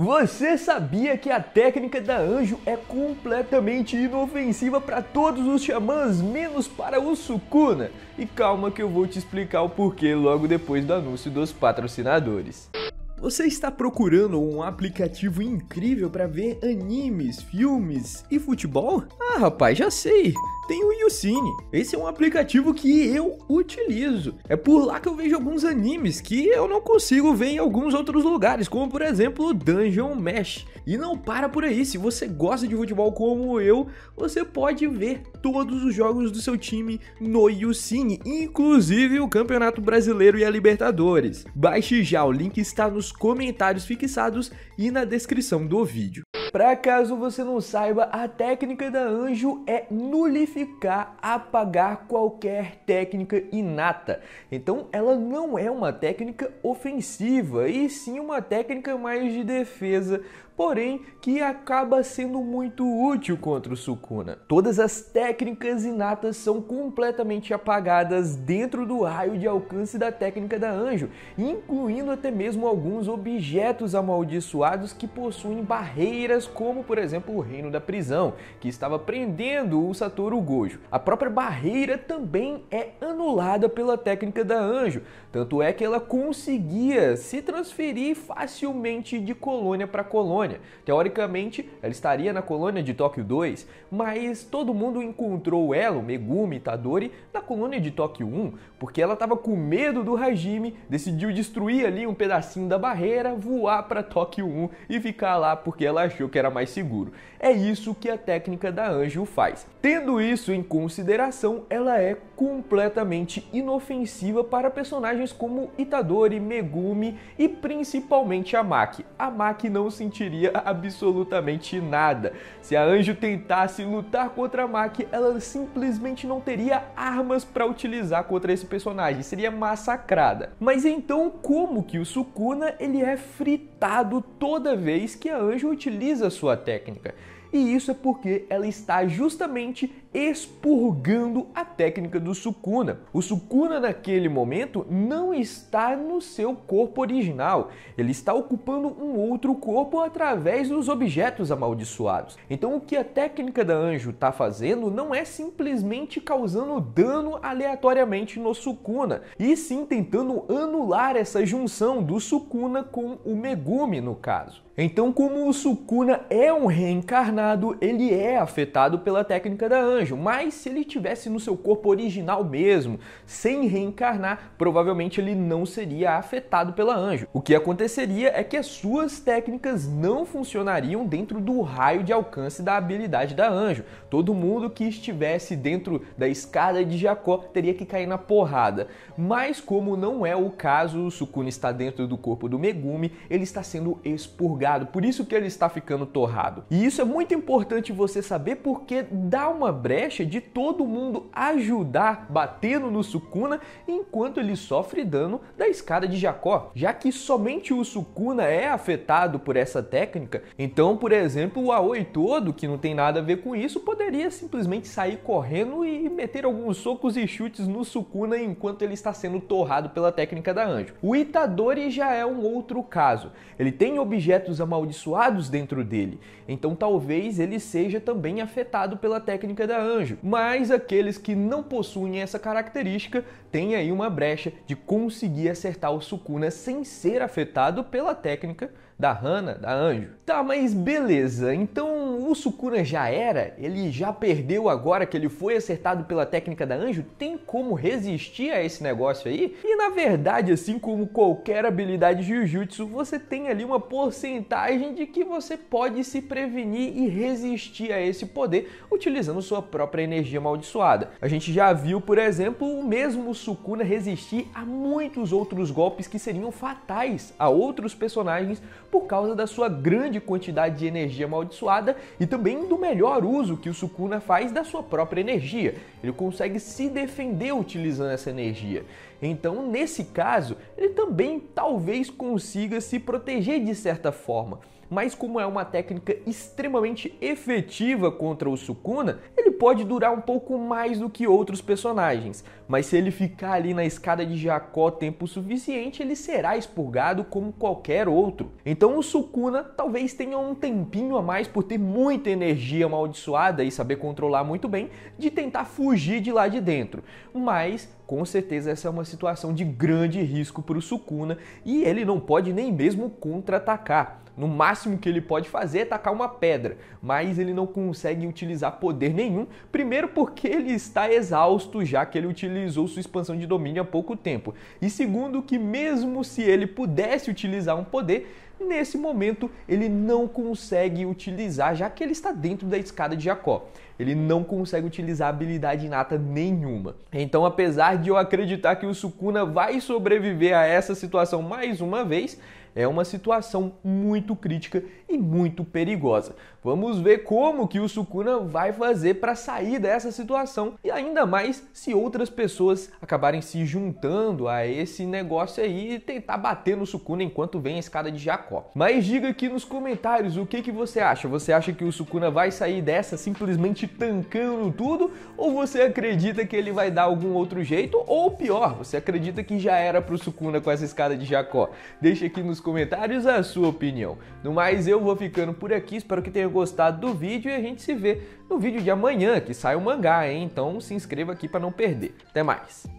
Você sabia que a técnica da anjo é completamente inofensiva para todos os xamãs, menos para o Sukuna? E calma que eu vou te explicar o porquê logo depois do anúncio dos patrocinadores. Você está procurando um aplicativo incrível para ver animes, filmes e futebol? Ah, rapaz, já sei! tem o YouCine. Esse é um aplicativo que eu utilizo. É por lá que eu vejo alguns animes que eu não consigo ver em alguns outros lugares, como por exemplo o Dungeon Mesh. E não para por aí, se você gosta de futebol como eu, você pode ver todos os jogos do seu time no YouCine, inclusive o Campeonato Brasileiro e a Libertadores. Baixe já, o link está nos comentários fixados e na descrição do vídeo. Pra caso você não saiba, a técnica da Anjo é nulificar, apagar qualquer técnica inata. Então ela não é uma técnica ofensiva, e sim uma técnica mais de defesa, porém que acaba sendo muito útil contra o Sukuna. Todas as técnicas inatas são completamente apagadas dentro do raio de alcance da técnica da Anjo, incluindo até mesmo alguns objetos amaldiçoados que possuem barreiras como, por exemplo, o reino da prisão, que estava prendendo o Satoru Gojo. A própria barreira também é anulada pela técnica da Anjo, tanto é que ela conseguia se transferir facilmente de colônia para colônia. Teoricamente, ela estaria na colônia de Tóquio 2, mas todo mundo encontrou ela, o Megumi e Tadori, na colônia de Tóquio 1, porque ela estava com medo do regime, decidiu destruir ali um pedacinho da barreira, voar para Tóquio 1 e ficar lá porque ela achou o que era mais seguro. É isso que a técnica da Anjo faz. Tendo isso em consideração, ela é completamente inofensiva para personagens como Itadori, Megumi e principalmente a Maki. A Maki não sentiria absolutamente nada. Se a Anjo tentasse lutar contra a Maki, ela simplesmente não teria armas para utilizar contra esse personagem, seria massacrada. Mas então como que o Sukuna ele é fritado toda vez que a Anjo utiliza utiliza a sua técnica e isso é porque ela está justamente expurgando a técnica do Sukuna. O Sukuna naquele momento não está no seu corpo original, ele está ocupando um outro corpo através dos objetos amaldiçoados. Então o que a técnica da Anjo está fazendo não é simplesmente causando dano aleatoriamente no Sukuna, e sim tentando anular essa junção do Sukuna com o Megumi no caso. Então como o Sukuna é um reencarnado encarnado, ele é afetado pela técnica da anjo, mas se ele tivesse no seu corpo original mesmo, sem reencarnar, provavelmente ele não seria afetado pela anjo. O que aconteceria é que as suas técnicas não funcionariam dentro do raio de alcance da habilidade da anjo. Todo mundo que estivesse dentro da escada de Jacó teria que cair na porrada. Mas como não é o caso, o Sukuna está dentro do corpo do Megumi, ele está sendo expurgado, por isso que ele está ficando torrado. E isso é muito muito importante você saber porque dá uma brecha de todo mundo ajudar batendo no Sukuna enquanto ele sofre dano da escada de Jacó, já que somente o Sukuna é afetado por essa técnica. Então, por exemplo, o Aoi todo, que não tem nada a ver com isso, poderia simplesmente sair correndo e meter alguns socos e chutes no Sukuna enquanto ele está sendo torrado pela técnica da Anjo. O Itadori já é um outro caso. Ele tem objetos amaldiçoados dentro dele, então talvez talvez ele seja também afetado pela técnica da Anjo, mas aqueles que não possuem essa característica têm aí uma brecha de conseguir acertar o Sukuna sem ser afetado pela técnica da Hana, da Anjo. Tá, mas beleza, então o Sukuna já era? Ele já perdeu agora que ele foi acertado pela técnica da Anjo? Tem como resistir a esse negócio aí? E na verdade, assim como qualquer habilidade Jiu-Jitsu, você tem ali uma porcentagem de que você pode se prevenir e resistir a esse poder utilizando sua própria energia amaldiçoada. A gente já viu, por exemplo, o mesmo Sukuna resistir a muitos outros golpes que seriam fatais a outros personagens por causa da sua grande quantidade de energia amaldiçoada e também do melhor uso que o Sukuna faz da sua própria energia. Ele consegue se defender utilizando essa energia. Então, nesse caso, ele também talvez consiga se proteger de certa forma. Mas como é uma técnica extremamente efetiva contra o Sukuna, ele pode durar um pouco mais do que outros personagens, mas se ele ficar ali na escada de Jacó tempo suficiente, ele será expurgado como qualquer outro. Então o Sukuna talvez tenha um tempinho a mais por ter muita energia amaldiçoada e saber controlar muito bem de tentar fugir de lá de dentro. Mas com certeza essa é uma situação de grande risco para o Sukuna e ele não pode nem mesmo contra-atacar. No máximo que ele pode fazer é tacar uma pedra, mas ele não consegue utilizar poder nenhum, primeiro porque ele está exausto já que ele utilizou sua expansão de domínio há pouco tempo, e segundo que mesmo se ele pudesse utilizar um poder, Nesse momento, ele não consegue utilizar, já que ele está dentro da escada de Jacó. Ele não consegue utilizar habilidade inata nenhuma. Então, apesar de eu acreditar que o Sukuna vai sobreviver a essa situação mais uma vez, é uma situação muito crítica e muito perigosa. Vamos ver como que o Sukuna vai fazer para sair dessa situação e ainda mais se outras pessoas acabarem se juntando a esse negócio aí e tentar bater no Sukuna enquanto vem a escada de Jacó. Mas diga aqui nos comentários o que, que você acha. Você acha que o Sukuna vai sair dessa simplesmente tancando tudo ou você acredita que ele vai dar algum outro jeito ou pior, você acredita que já era pro Sukuna com essa escada de Jacó? Deixa aqui nos comentários a sua opinião. No mais eu vou vou ficando por aqui, espero que tenham gostado do vídeo e a gente se vê no vídeo de amanhã, que sai o mangá, hein? Então se inscreva aqui para não perder. Até mais!